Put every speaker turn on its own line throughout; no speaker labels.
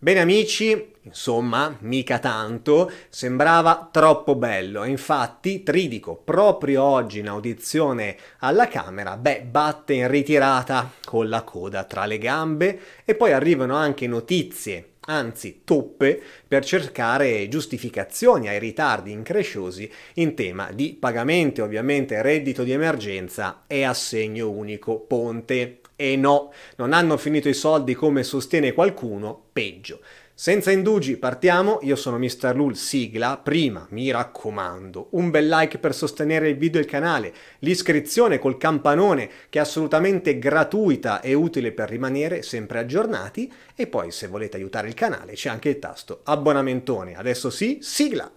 Bene amici, insomma, mica tanto, sembrava troppo bello. Infatti, Tridico, proprio oggi in audizione alla Camera, beh, batte in ritirata con la coda tra le gambe e poi arrivano anche notizie, anzi toppe, per cercare giustificazioni ai ritardi incresciosi in tema di pagamenti, ovviamente reddito di emergenza e assegno unico ponte. E no, non hanno finito i soldi come sostiene qualcuno, peggio. Senza indugi, partiamo, io sono Mr. Lul, sigla, prima, mi raccomando, un bel like per sostenere il video e il canale, l'iscrizione col campanone che è assolutamente gratuita e utile per rimanere sempre aggiornati e poi se volete aiutare il canale c'è anche il tasto abbonamentone, adesso sì, sigla!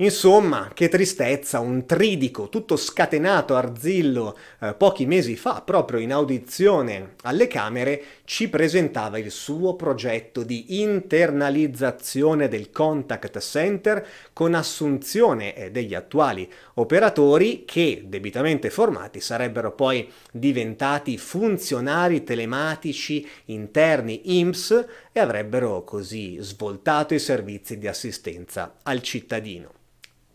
Insomma, che tristezza, un tridico tutto scatenato Arzillo eh, pochi mesi fa, proprio in audizione alle Camere, ci presentava il suo progetto di internalizzazione del contact center con assunzione eh, degli attuali operatori che, debitamente formati, sarebbero poi diventati funzionari telematici interni IMSS e avrebbero così svoltato i servizi di assistenza al cittadino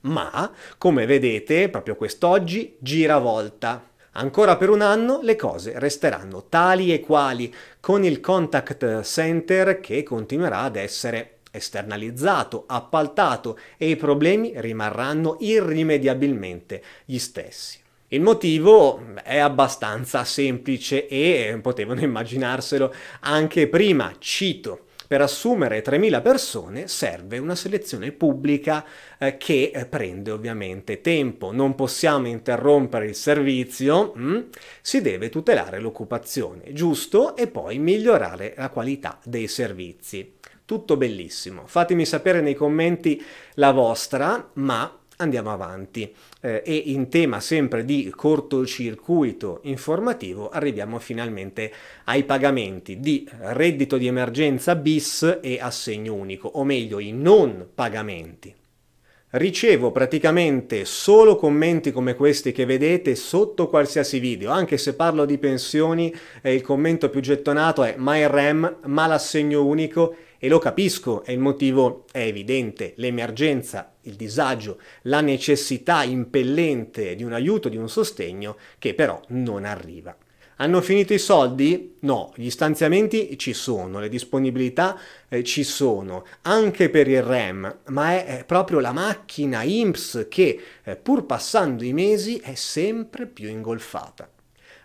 ma, come vedete, proprio quest'oggi, gira volta. Ancora per un anno le cose resteranno tali e quali, con il contact center che continuerà ad essere esternalizzato, appaltato e i problemi rimarranno irrimediabilmente gli stessi. Il motivo è abbastanza semplice e eh, potevano immaginarselo anche prima, cito. Per assumere 3.000 persone serve una selezione pubblica eh, che eh, prende ovviamente tempo. Non possiamo interrompere il servizio, mm? si deve tutelare l'occupazione, giusto? E poi migliorare la qualità dei servizi. Tutto bellissimo. Fatemi sapere nei commenti la vostra, ma andiamo avanti eh, e in tema sempre di cortocircuito informativo arriviamo finalmente ai pagamenti di reddito di emergenza bis e assegno unico, o meglio i non pagamenti. Ricevo praticamente solo commenti come questi che vedete sotto qualsiasi video, anche se parlo di pensioni eh, il commento più gettonato è ma il REM, ma l'assegno unico e lo capisco, e il motivo è evidente, l'emergenza, il disagio, la necessità impellente di un aiuto, di un sostegno che però non arriva. Hanno finito i soldi? No, gli stanziamenti ci sono, le disponibilità eh, ci sono, anche per il REM, ma è, è proprio la macchina IMSS che, eh, pur passando i mesi, è sempre più ingolfata.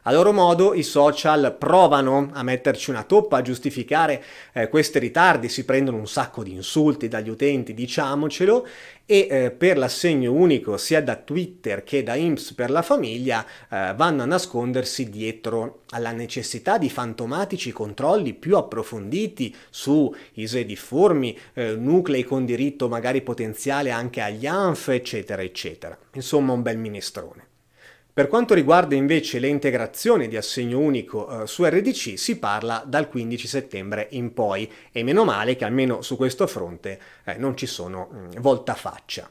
A loro modo i social provano a metterci una toppa, a giustificare eh, questi ritardi, si prendono un sacco di insulti dagli utenti, diciamocelo, e eh, per l'assegno unico sia da Twitter che da IMSS per la famiglia eh, vanno a nascondersi dietro alla necessità di fantomatici controlli più approfonditi su ISE difformi, eh, nuclei con diritto magari potenziale anche agli ANF, eccetera, eccetera. Insomma un bel minestrone. Per quanto riguarda invece le integrazioni di assegno unico eh, su RDC si parla dal 15 settembre in poi e meno male che almeno su questo fronte eh, non ci sono mh, mm, voltafaccia.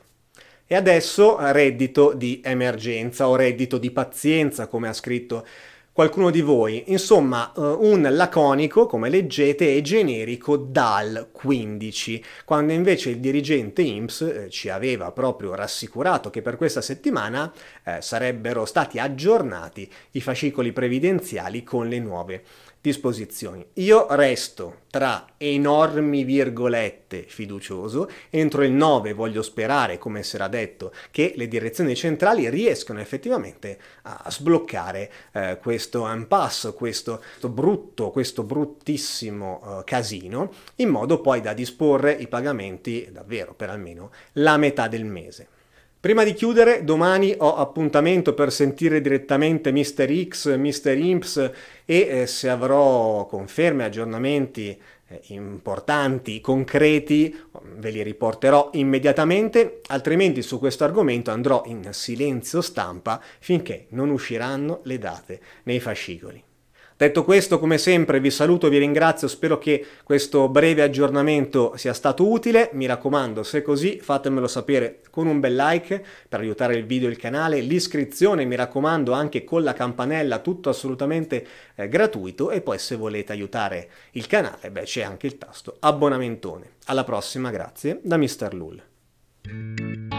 E adesso reddito di emergenza o reddito di pazienza come ha scritto qualcuno di voi. Insomma, eh, un laconico, come leggete, e generico dal 15, quando invece il dirigente IMSS eh, ci aveva proprio rassicurato che per questa settimana eh, sarebbero stati aggiornati i fascicoli previdenziali con le nuove disposizioni. Io resto tra enormi virgolette fiducioso, entro il 9 voglio sperare, come sarà detto, che le direzioni centrali riescano effettivamente a sbloccare eh, questo impasse, questo, questo, brutto, questo bruttissimo eh, casino, in modo poi da disporre i pagamenti davvero per almeno la metà del mese. Prima di chiudere, domani ho appuntamento per sentire direttamente Mr. X, Mr. Imps e eh, se avrò conferme, aggiornamenti eh, importanti, concreti, ve li riporterò immediatamente, altrimenti su questo argomento andrò in silenzio stampa finché non usciranno le date nei fascicoli. Detto questo, come sempre, vi saluto, vi ringrazio, spero che questo breve aggiornamento sia stato utile. Mi raccomando, se è così, fatemelo sapere con un bel like per aiutare il video e il canale, l'iscrizione, mi raccomando, anche con la campanella, tutto assolutamente eh, gratuito. E poi se volete aiutare il canale, beh, c'è anche il tasto abbonamentone. Alla prossima, grazie, da Mr. Lull.